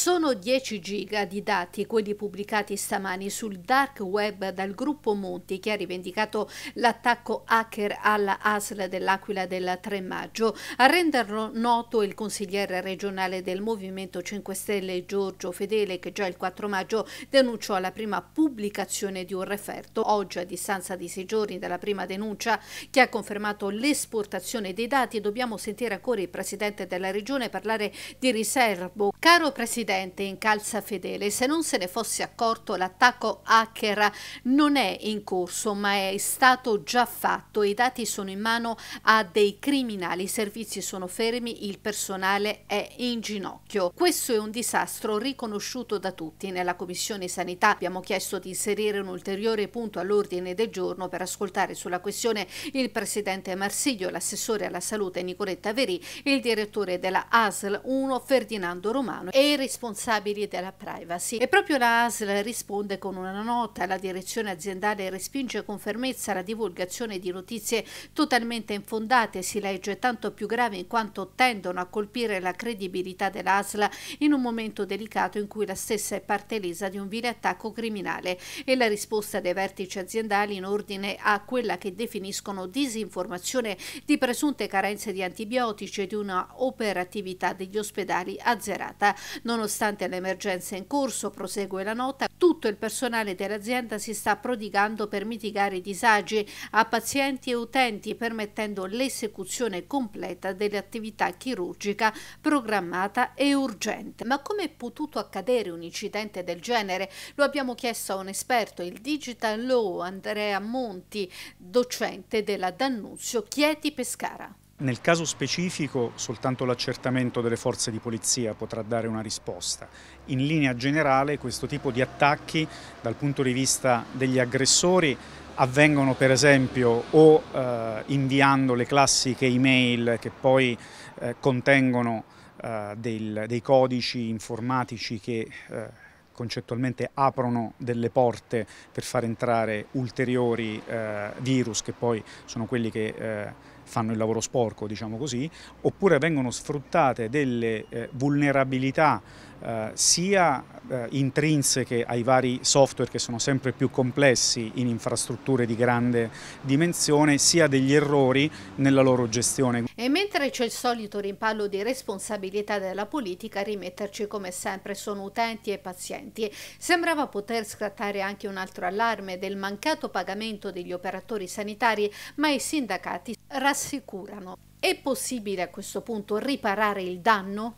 Sono 10 giga di dati quelli pubblicati stamani sul dark web dal gruppo Monti che ha rivendicato l'attacco hacker alla ASL dell'Aquila del 3 maggio. A renderlo noto il consigliere regionale del Movimento 5 Stelle Giorgio Fedele che già il 4 maggio denunciò la prima pubblicazione di un referto, oggi a distanza di sei giorni dalla prima denuncia che ha confermato l'esportazione dei dati, dobbiamo sentire ancora il presidente della regione parlare di riservo. Caro presidente, presidente in Calza Fedele. Se non se ne fosse accorto l'attacco hacker non è in corso ma è stato già fatto. I dati sono in mano a dei criminali, i servizi sono fermi, il personale è in ginocchio. Questo è un disastro riconosciuto da tutti. Nella Commissione Sanità abbiamo chiesto di inserire un ulteriore punto all'ordine del giorno per ascoltare sulla questione il Presidente Marsiglio, l'assessore alla salute Nicoletta Veri, il direttore della ASL 1 Ferdinando Romano e il rispetto responsabili della privacy. E proprio la ASL risponde con una nota. La direzione aziendale respinge con fermezza la divulgazione di notizie totalmente infondate, si legge tanto più grave in quanto tendono a colpire la credibilità dell'ASL in un momento delicato in cui la stessa è parte lesa di un vile attacco criminale e la risposta dei vertici aziendali in ordine a quella che definiscono disinformazione di presunte carenze di antibiotici e di una operatività degli ospedali azzerata. Nonostante Nonostante l'emergenza in corso, prosegue la nota, tutto il personale dell'azienda si sta prodigando per mitigare i disagi a pazienti e utenti, permettendo l'esecuzione completa dell'attività chirurgica programmata e urgente. Ma come è potuto accadere un incidente del genere? Lo abbiamo chiesto a un esperto, il Digital Law Andrea Monti, docente della D'Annunzio Chieti Pescara. Nel caso specifico soltanto l'accertamento delle forze di polizia potrà dare una risposta. In linea generale questo tipo di attacchi dal punto di vista degli aggressori avvengono per esempio o eh, inviando le classiche email che poi eh, contengono eh, del, dei codici informatici che eh, concettualmente aprono delle porte per far entrare ulteriori eh, virus che poi sono quelli che eh, fanno il lavoro sporco, diciamo così, oppure vengono sfruttate delle eh, vulnerabilità eh, sia eh, intrinseche ai vari software che sono sempre più complessi in infrastrutture di grande dimensione, sia degli errori nella loro gestione. E mentre c'è il solito rimpallo di responsabilità della politica, rimetterci come sempre sono utenti e pazienti. Sembrava poter scattare anche un altro allarme del mancato pagamento degli operatori sanitari, ma i sindacati rassicurano assicurano. È possibile a questo punto riparare il danno?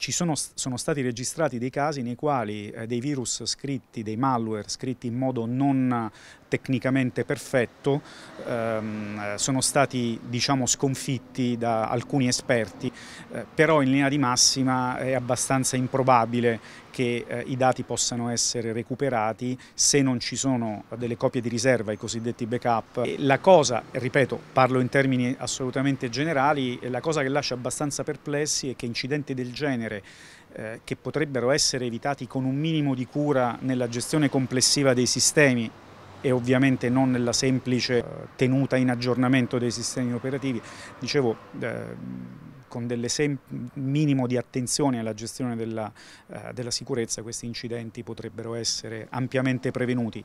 ci sono, sono, stati registrati dei casi nei quali eh, dei virus scritti, dei malware scritti in modo non tecnicamente perfetto, ehm, sono stati diciamo, sconfitti da alcuni esperti, eh, però in linea di massima è abbastanza improbabile che eh, i dati possano essere recuperati se non ci sono delle copie di riserva, i cosiddetti backup. E la cosa, ripeto, parlo in termini assolutamente generali, la cosa che lascia abbastanza perplessi è che incidenti del genere genere eh, che potrebbero essere evitati con un minimo di cura nella gestione complessiva dei sistemi e ovviamente non nella semplice eh, tenuta in aggiornamento dei sistemi operativi, dicevo eh, con un minimo di attenzione alla gestione della, eh, della sicurezza questi incidenti potrebbero essere ampiamente prevenuti.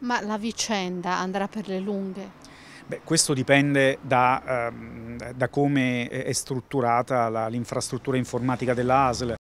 Ma la vicenda andrà per le lunghe? Beh, questo dipende da, ehm, da come è strutturata l'infrastruttura informatica dell'ASL,